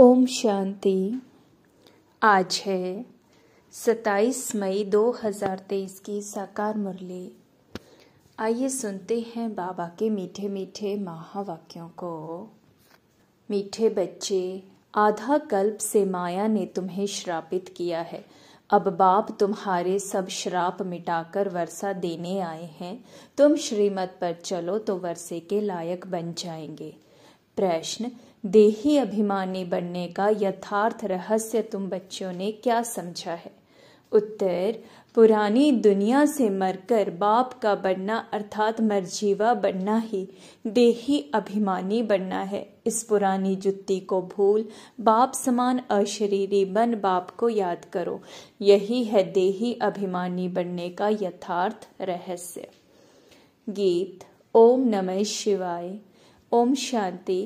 ओम शांति आज है 27 मई 2023 की साकार मुरली आइए सुनते हैं बाबा के मीठे मीठे महावाक्यों को मीठे बच्चे आधा कल्प से माया ने तुम्हें श्रापित किया है अब बाप तुम्हारे सब श्राप मिटाकर वर्षा देने आए हैं तुम श्रीमत पर चलो तो वर्षे के लायक बन जाएंगे प्रश्न देही अभिमानी बनने का यथार्थ रहस्य तुम बच्चों ने क्या समझा है उत्तर पुरानी दुनिया से मरकर बाप का बनना अर्थात मरजीवा बनना ही देही अभिमानी बनना है इस पुरानी जुत्ती को भूल बाप समान अशरीरी बन बाप को याद करो यही है देही अभिमानी बनने का यथार्थ रहस्य गीत ओम नमः शिवाय ओम शांति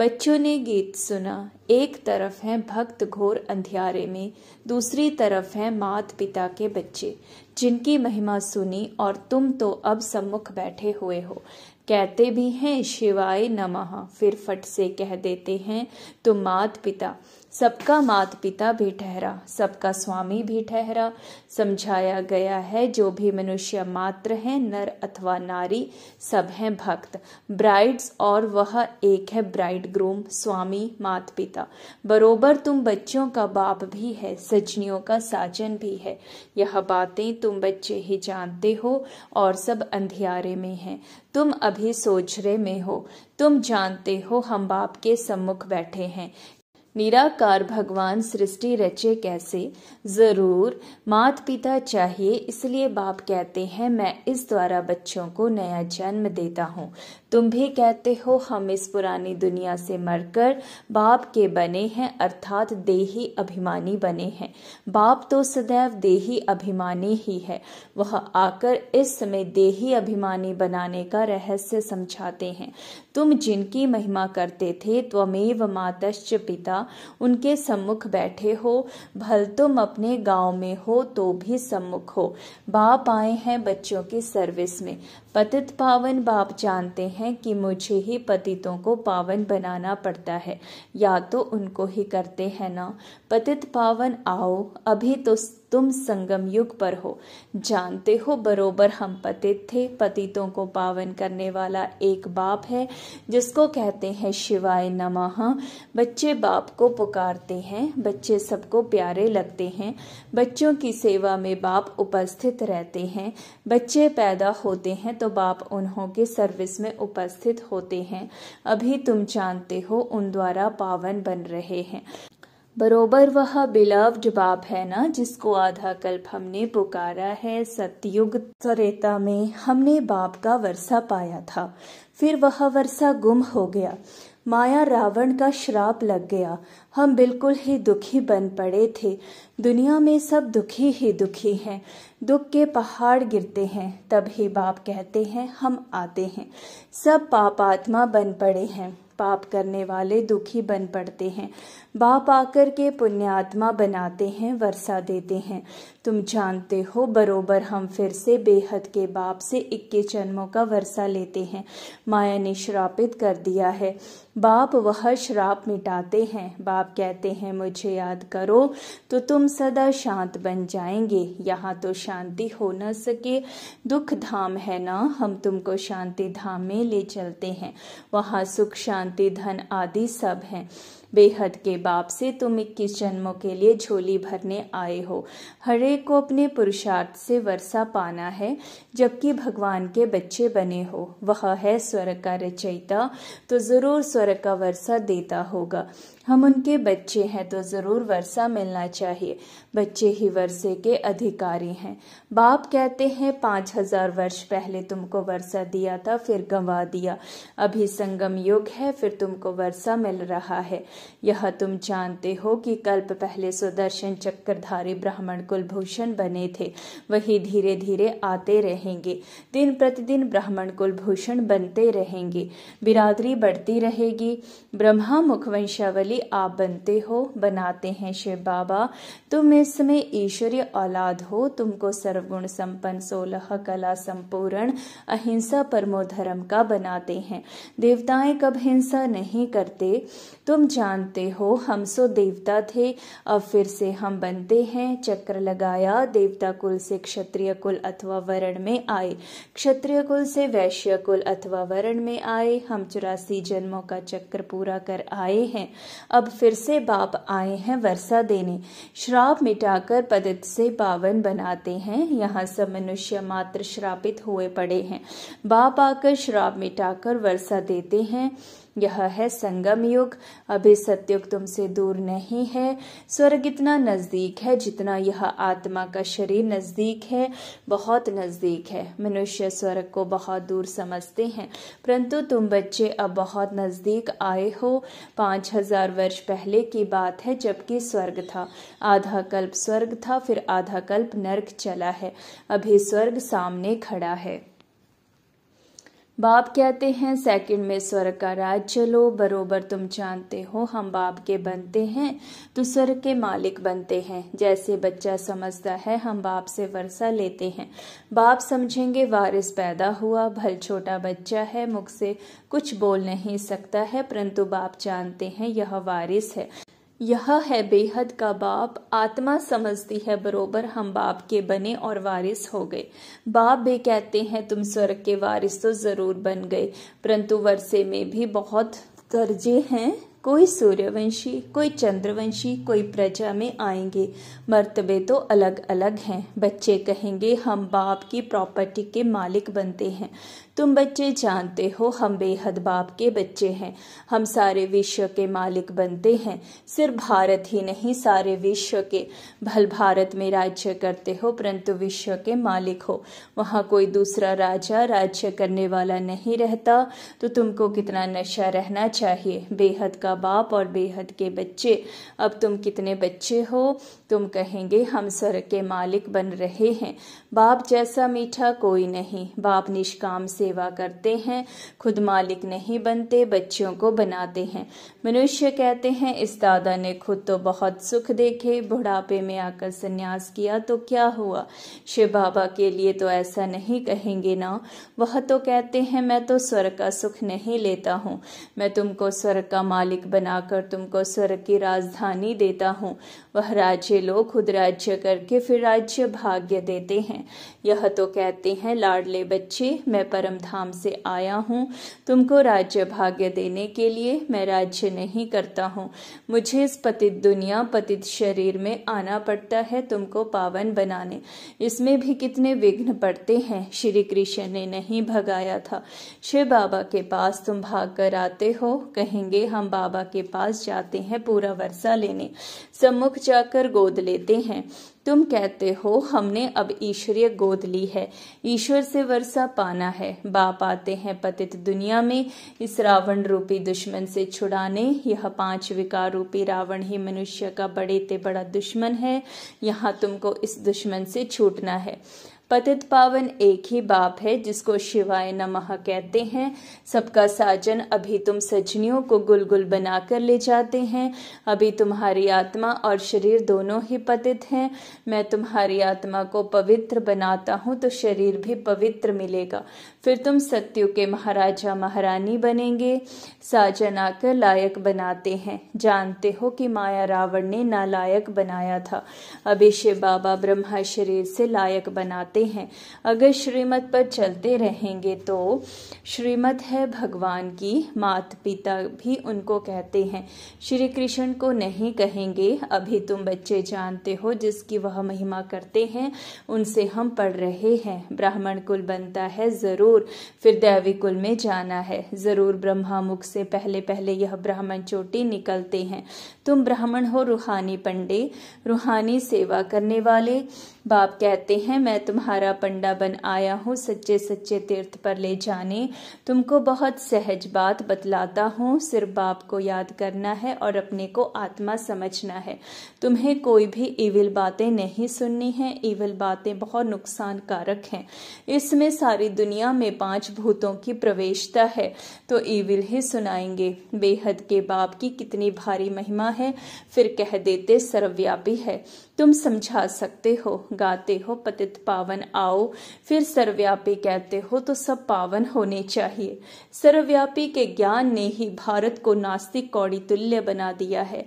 बच्चों ने गीत सुना एक तरफ है भक्त घोर अंधियारे में दूसरी तरफ है मात पिता के बच्चे जिनकी महिमा सुनी और तुम तो अब सम्मुख बैठे हुए हो कहते भी हैं शिवाय नमः फिर फट से कह देते हैं तुम मात पिता सबका मात पिता भी ठहरा सबका स्वामी भी ठहरा समझाया गया है जो भी मनुष्य मात्र है नर अथवा नारी सब हैं भक्त ब्राइड्स और वह एक है ब्राइड ग्रूम स्वामी मात पिता बरोबर तुम बच्चों का बाप भी है सजनियों का साजन भी है यह बातें तुम बच्चे ही जानते हो और सब अंधियारे में हैं तुम अभी सोझरे में हो तुम जानते हो हम बाप के सम्मुख बैठे हैं निराकार भगवान सृष्टि रचे कैसे ज़रूर मात पिता चाहिए इसलिए बाप कहते हैं मैं इस द्वारा बच्चों को नया जन्म देता हूँ तुम भी कहते हो हम इस पुरानी दुनिया से मरकर बाप के बने हैं अर्थात देही अभिमानी बने हैं बाप तो सदैव देही अभिमानी ही है वह आकर इस समय देही अभिमानी बनाने का रहस्य समझाते हैं तुम जिनकी महिमा करते थे त्वमेव मातश्च पिता उनके सम्मुख बैठे हो भल तुम अपने गांव में हो तो भी सम्मुख हो बाप आए हैं बच्चों की सर्विस में पतित पावन बाप जानते हैं कि मुझे ही पतितों को पावन बनाना पड़ता है या तो उनको ही करते हैं ना पतित पावन आओ अभी तो तुम संगम युग पर हो जानते हो बरोबर हम पतित थे पतितों को पावन करने वाला एक बाप है जिसको कहते हैं शिवाय नमः बच्चे बाप को पुकारते हैं बच्चे सबको प्यारे लगते हैं बच्चों की सेवा में बाप उपस्थित रहते हैं बच्चे पैदा होते हैं तो बाप उन्हों के सर्विस में उपस्थित होते हैं अभी तुम जानते हो उन द्वारा पावन बन रहे हैं बरोबर वह बिलव्ड बाप है ना जिसको आधा कल्प हमने पुकारा है सत्युग सरेता में हमने बाप का वर्षा पाया था फिर वह वर्षा गुम हो गया माया रावण का श्राप लग गया हम बिल्कुल ही दुखी बन पड़े थे दुनिया में सब दुखी ही दुखी हैं दुख के पहाड़ गिरते हैं तब ही बाप कहते हैं हम आते हैं सब पाप आत्मा बन पड़े हैं पाप करने वाले दुखी बन पड़ते हैं बाप आकर के पुण्यात्मा बनाते हैं वर्षा देते हैं तुम जानते हो बरोबर हम फिर से बेहद के बाप से इक्के जन्मों का वर्षा लेते हैं माया ने श्रापित कर दिया है बाप वह श्राप मिटाते हैं बाप कहते हैं मुझे याद करो तो तुम सदा शांत बन जाएंगे यहाँ तो शांति हो न सके दुख धाम है ना हम तुमको शांति धाम में ले चलते हैं वहाँ सुख शांति धन आदि सब हैं बेहद के बाप से तुम इक्कीस जन्मों के लिए झोली भरने आए हो हरे को अपने पुरुषार्थ से वर्षा पाना है जबकि भगवान के बच्चे बने हो वह है स्वर का रचयिता तो ज़रूर स्वर का वर्षा देता होगा हम उनके बच्चे हैं तो ज़रूर वर्षा मिलना चाहिए बच्चे ही वर्षे के अधिकारी हैं बाप कहते हैं पांच हजार वर्ष पहले तुमको वर्षा दिया था फिर गंवा दिया अभी संगम युग है फिर तुमको वर्षा मिल रहा है यह तुम जानते हो कि कल्प पहले सुदर्शन चक्रधारी ब्राह्मण कुलभूषण बने थे वही धीरे धीरे आते रहेंगे दिन प्रतिदिन ब्राह्मण कुलभूषण बनते रहेंगे बिरादरी बढ़ती रहेगी ब्रह्मा मुखवंशावली वाले आप बनते हो बनाते हैं शिव बाबा तुम इसमें ईश्वरीय औलाद हो तुमको सर्वगुण संपन्न सोलह कला संपूर्ण अहिंसा परमो धर्म का बनाते हैं देवताएं कब हिंसा नहीं करते तुम जानते हो हम सो देवता थे अब फिर से हम बनते हैं चक्र लगाया देवता कुल से क्षत्रिय कुल अथवा वर्ण में आए क्षत्रिय कुल से वैश्य कुल अथवा वर्ण में आए हम चौरासी जन्मों का चक्र पूरा कर आए हैं अब फिर से बाप आए हैं वर्षा देने श्राप मिटाकर पदित से पावन बनाते हैं यहाँ सब मनुष्य मात्र श्रापित हुए पड़े हैं बाप आकर श्राप मिटाकर वर्षा देते हैं यह है संगम युग अभी सत्युग तुमसे दूर नहीं है स्वर्ग इतना नज़दीक है जितना यह आत्मा का शरीर नज़दीक है बहुत नज़दीक है मनुष्य स्वर्ग को बहुत दूर समझते हैं परंतु तुम बच्चे अब बहुत नज़दीक आए हो पांच हजार वर्ष पहले की बात है जबकि स्वर्ग था आधा कल्प स्वर्ग था फिर आधा कल्प नर्क चला है अभी स्वर्ग सामने खड़ा है बाप कहते हैं सेकंड में स्वर्ग का राज चलो बरोबर तुम जानते हो हम बाप के बनते हैं तो स्वर्ग के मालिक बनते हैं जैसे बच्चा समझता है हम बाप से वर्षा लेते हैं बाप समझेंगे वारिस पैदा हुआ भल छोटा बच्चा है मुख से कुछ बोल नहीं सकता है परंतु बाप जानते हैं यह वारिस है यह है बेहद का बाप आत्मा समझती है बरोबर हम बाप के बने और वारिस हो गए बाप भी कहते हैं तुम स्वर्ग के वारिस तो ज़रूर बन गए परंतु वर्षे में भी बहुत दर्जे हैं कोई सूर्यवंशी कोई चंद्रवंशी कोई प्रजा में आएंगे मर्तबे तो अलग अलग हैं बच्चे कहेंगे हम बाप की प्रॉपर्टी के मालिक बनते हैं तुम बच्चे जानते हो हम बेहद बाप के बच्चे हैं हम सारे विश्व के मालिक बनते हैं सिर्फ भारत ही नहीं सारे विश्व के भल भारत में राज्य करते हो परंतु विश्व के मालिक हो वहाँ कोई दूसरा राजा राज्य करने वाला नहीं रहता तो तुमको कितना नशा रहना चाहिए बेहद का बाप और बेहद के बच्चे अब तुम कितने बच्चे हो तुम कहेंगे हम सर के मालिक बन रहे हैं बाप जैसा मीठा कोई नहीं बाप निष्काम से सेवा करते हैं खुद मालिक नहीं बनते बच्चों को बनाते हैं मनुष्य कहते हैं इस दादा ने खुद तो बहुत सुख देखे बुढ़ापे में आकर संन्यास किया तो क्या हुआ शिव बाबा के लिए तो ऐसा नहीं कहेंगे ना वह तो कहते हैं मैं तो स्वर्ग का सुख नहीं लेता हूँ मैं तुमको स्वर्ग का मालिक बनाकर तुमको स्वर्ग की राजधानी देता हूँ वह राज्य लोग खुद राज्य करके फिर राज्य भाग्य देते हैं यह तो कहते हैं लाडले बच्चे मैं परम परम धाम से आया हूँ तुमको राज्य भाग्य देने के लिए मैं राज्य नहीं करता हूँ मुझे इस पतित दुनिया पतित शरीर में आना पड़ता है तुमको पावन बनाने इसमें भी कितने विघ्न पड़ते हैं श्री कृष्ण ने नहीं भगाया था शिव बाबा के पास तुम भाग कर आते हो कहेंगे हम बाबा के पास जाते हैं पूरा वर्षा लेने सम्मुख जाकर गोद लेते हैं तुम कहते हो हमने अब ईश्वरीय गोद ली है ईश्वर से वर्षा पाना है बाप आते हैं पतित दुनिया में इस रावण रूपी दुश्मन से छुड़ाने यह पांच विकार रूपी रावण ही मनुष्य का बड़े ते बड़ा दुश्मन है यहाँ तुमको इस दुश्मन से छूटना है पतित पावन एक ही बाप है जिसको शिवाय नमः कहते हैं सबका साजन अभी तुम सजनियों को गुलगुल बनाकर ले जाते हैं अभी तुम्हारी आत्मा और शरीर दोनों ही पतित हैं मैं तुम्हारी आत्मा को पवित्र बनाता हूँ तो शरीर भी पवित्र मिलेगा फिर तुम सत्यु के महाराजा महारानी बनेंगे साजन आकर लायक बनाते हैं जानते हो कि माया रावण ने नालायक बनाया था अभिषेक बाबा ब्रह्मा शरीर से लायक बनाते हैं अगर श्रीमत पर चलते रहेंगे तो श्रीमत है भगवान की मात पिता भी उनको कहते हैं श्री कृष्ण को नहीं कहेंगे अभी तुम बच्चे जानते हो जिसकी वह महिमा करते हैं उनसे हम पढ़ रहे हैं ब्राह्मण कुल बनता है ज़रूर ज़रूर फिर दैवी कुल में जाना है ज़रूर ब्रह्मा मुख से पहले पहले यह ब्राह्मण चोटी निकलते हैं तुम ब्राह्मण हो रूहानी पंडे रूहानी सेवा करने वाले बाप कहते हैं मैं तुम्हारा पंडा बन आया हूँ सच्चे सच्चे तीर्थ पर ले जाने तुमको बहुत सहज बात बतलाता हूँ सिर्फ बाप को याद करना है और अपने को आत्मा समझना है तुम्हें कोई भी इविल बातें नहीं सुननी है इविल बातें बहुत नुकसान कारक हैं इसमें सारी दुनिया में में पांच भूतों की प्रवेशता है तो ईविल ही सुनाएंगे बेहद के बाप की कितनी भारी महिमा है फिर कह देते सर्वव्यापी है तुम समझा सकते हो गाते हो पतित पावन आओ फिर सर्वव्यापी कहते हो तो सब पावन होने चाहिए सर्वव्यापी के ज्ञान ने ही भारत को नास्तिक कौड़ी तुल्य बना दिया है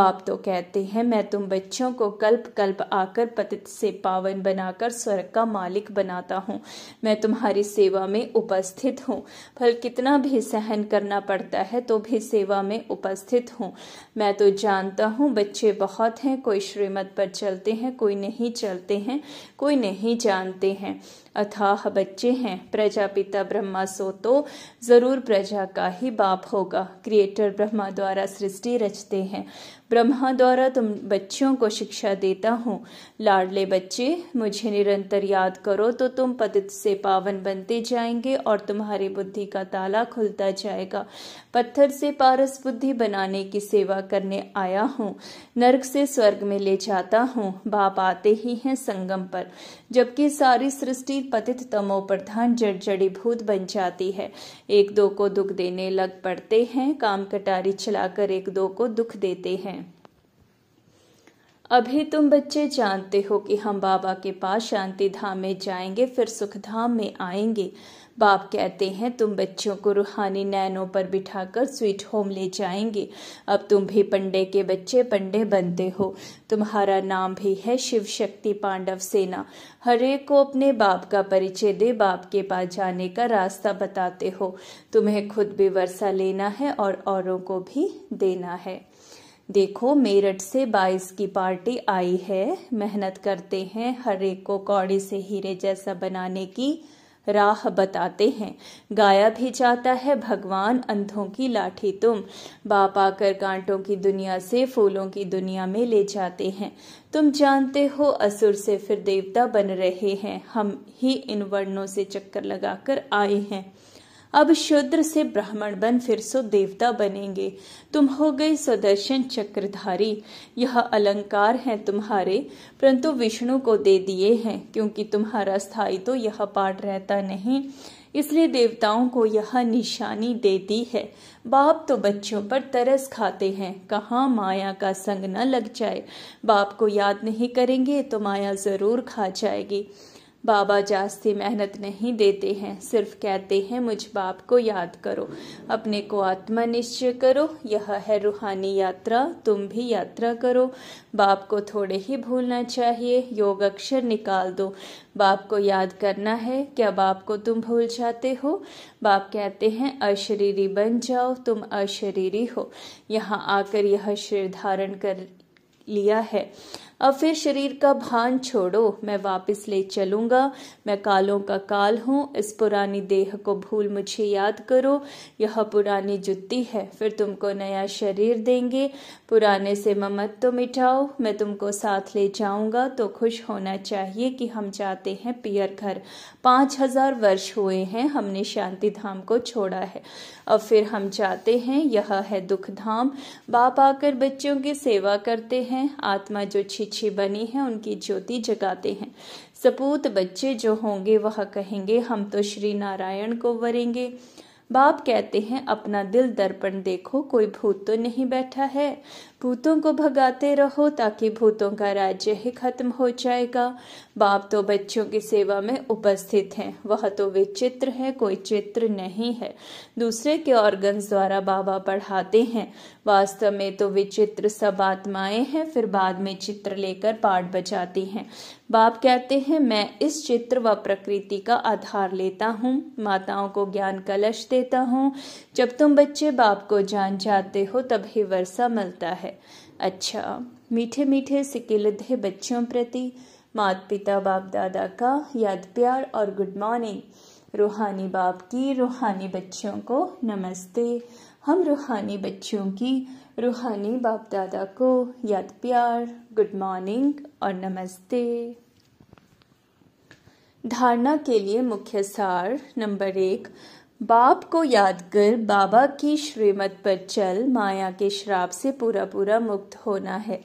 बाप तो कहते हैं मैं तुम बच्चों को कल्प कल्प आकर पतित से पावन बनाकर स्वर्ग का मालिक बनाता हूँ मैं तुम्हारी सेवा सेवा में उपस्थित हूँ फल कितना भी सहन करना पड़ता है तो भी सेवा में उपस्थित हूँ मैं तो जानता हूँ बच्चे बहुत हैं कोई श्रीमत पर चलते हैं कोई नहीं चलते हैं कोई नहीं जानते हैं अथाह बच्चे हैं प्रजापिता ब्रह्मा सो तो जरूर प्रजा का ही बाप होगा क्रिएटर ब्रह्मा द्वारा सृष्टि रचते हैं ब्रह्मा द्वारा तुम बच्चों को शिक्षा देता हूँ लाडले बच्चे मुझे निरंतर याद करो तो तुम पतित से पावन बनते जाएंगे और तुम्हारी बुद्धि का ताला खुलता जाएगा पत्थर से पारस बुद्धि बनाने की सेवा करने आया हूँ नर्क से स्वर्ग में ले जाता हूँ बाप आते ही हैं संगम पर जबकि सारी सृष्टि पतित तमो प्रधान जड़ भूत बन जाती है एक दो को दुख देने लग पड़ते हैं काम कटारी चलाकर एक दो को दुख देते हैं अभी तुम बच्चे जानते हो कि हम बाबा के पास शांति धाम में जाएंगे फिर सुख धाम में आएंगे बाप कहते हैं तुम बच्चों को रूहानी नैनों पर बिठाकर स्वीट होम ले जाएंगे अब तुम भी पंडे के बच्चे पंडे बनते हो तुम्हारा नाम भी है शिव शक्ति पांडव सेना हर एक को अपने बाप का परिचय दे बाप के पास जाने का रास्ता बताते हो तुम्हें खुद भी वर्षा लेना है और औरों को भी देना है देखो मेरठ से बाईस की पार्टी आई है मेहनत करते हैं हर एक को कौड़ी से हीरे जैसा बनाने की राह बताते हैं गाया भी जाता है भगवान अंधों की लाठी तुम बाप आकर कांटों की दुनिया से फूलों की दुनिया में ले जाते हैं तुम जानते हो असुर से फिर देवता बन रहे हैं हम ही इन वर्णों से चक्कर लगाकर आए हैं अब शुद्र से ब्राह्मण बन फिर सो देवता बनेंगे तुम हो गए सुदर्शन चक्रधारी यह अलंकार है तुम्हारे परंतु विष्णु को दे दिए हैं क्योंकि तुम्हारा स्थायी तो यह पाठ रहता नहीं इसलिए देवताओं को यह निशानी देती है बाप तो बच्चों पर तरस खाते हैं कहाँ माया का संग न लग जाए बाप को याद नहीं करेंगे तो माया ज़रूर खा जाएगी बाबा जास्ती मेहनत नहीं देते हैं सिर्फ कहते हैं मुझ बाप को याद करो अपने को आत्मा निश्चय करो यह है रूहानी यात्रा तुम भी यात्रा करो बाप को थोड़े ही भूलना चाहिए योग अक्षर निकाल दो बाप को याद करना है क्या बाप को तुम भूल जाते हो बाप कहते हैं अशरीरी बन जाओ तुम अशरीरी हो यहाँ आकर यह शरीर धारण कर लिया है अब फिर शरीर का भान छोड़ो मैं वापस ले चलूंगा मैं कालों का काल हूँ इस पुरानी देह को भूल मुझे याद करो यह पुरानी जुत्ती है फिर तुमको नया शरीर देंगे पुराने से ममत तो मिटाओ मैं तुमको साथ ले जाऊंगा तो खुश होना चाहिए कि हम जाते हैं पियर घर पांच हजार वर्ष हुए हैं हमने शांति धाम को छोड़ा है अब फिर हम जाते हैं यह है दुख धाम बाप आकर बच्चों की सेवा करते हैं आत्मा जो छिप पीछे बनी है उनकी ज्योति जगाते हैं सपूत बच्चे जो होंगे वह कहेंगे हम तो श्री नारायण को वरेंगे बाप कहते हैं अपना दिल दर्पण देखो कोई भूत तो नहीं बैठा है भूतों को भगाते रहो ताकि भूतों का राज्य ही खत्म हो जाएगा बाप तो बच्चों की सेवा में उपस्थित हैं वह तो विचित्र है कोई चित्र नहीं है दूसरे के ऑर्गन्स द्वारा बाबा पढ़ाते हैं वास्तव में तो विचित्र सब आत्माएं हैं फिर बाद में चित्र लेकर पाठ बजाती हैं बाप कहते हैं मैं इस चित्र व प्रकृति का आधार लेता हूँ माताओं को ज्ञान कलश देता हूँ जब तुम बच्चे बाप को जान जाते हो तभी वर्षा मिलता है है अच्छा मीठे मीठे सिक्के लदे बच्चों प्रति मात पिता बाप दादा का याद प्यार और गुड मॉर्निंग रूहानी बाप की रूहानी बच्चों को नमस्ते हम रूहानी बच्चों की रूहानी बाप दादा को याद प्यार गुड मॉर्निंग और नमस्ते धारणा के लिए मुख्य सार नंबर एक बाप को याद कर बाबा की श्रीमत पर चल माया के श्राप से पूरा पूरा मुक्त होना है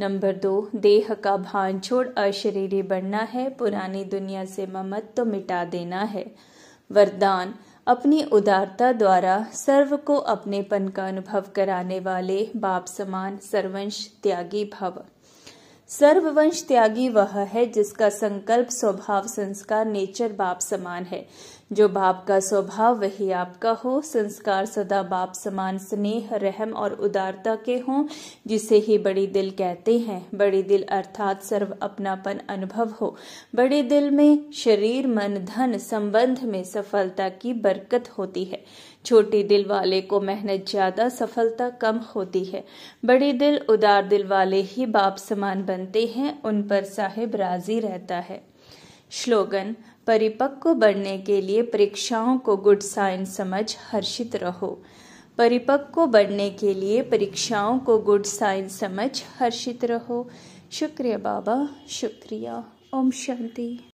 नंबर दो देह का भान छोड़ अशरीरी बनना है पुरानी दुनिया से ममत तो मिटा देना है वरदान अपनी उदारता द्वारा सर्व को अपनेपन का अनुभव कराने वाले बाप समान सर्वंश त्यागी भव सर्ववंश त्यागी वह है जिसका संकल्प स्वभाव संस्कार नेचर बाप समान है जो बाप का स्वभाव वही आपका हो संस्कार सदा बाप समान स्नेह रहम और उदारता के हों जिसे ही बड़ी दिल कहते हैं बड़ी दिल अर्थात सर्व अपनापन अनुभव हो बड़े दिल में शरीर मन धन संबंध में सफलता की बरकत होती है छोटे दिल वाले को मेहनत ज़्यादा सफलता कम होती है बड़े दिल उदार दिल वाले ही बाप समान बनते हैं उन पर साहेब राजी रहता है श्लोगन परिपक्व बनने के लिए परीक्षाओं को गुड साइन समझ हर्षित रहो परिपक्व बनने के लिए परीक्षाओं को गुड साइन समझ हर्षित रहो शुक्रिया बाबा शुक्रिया ओम शांति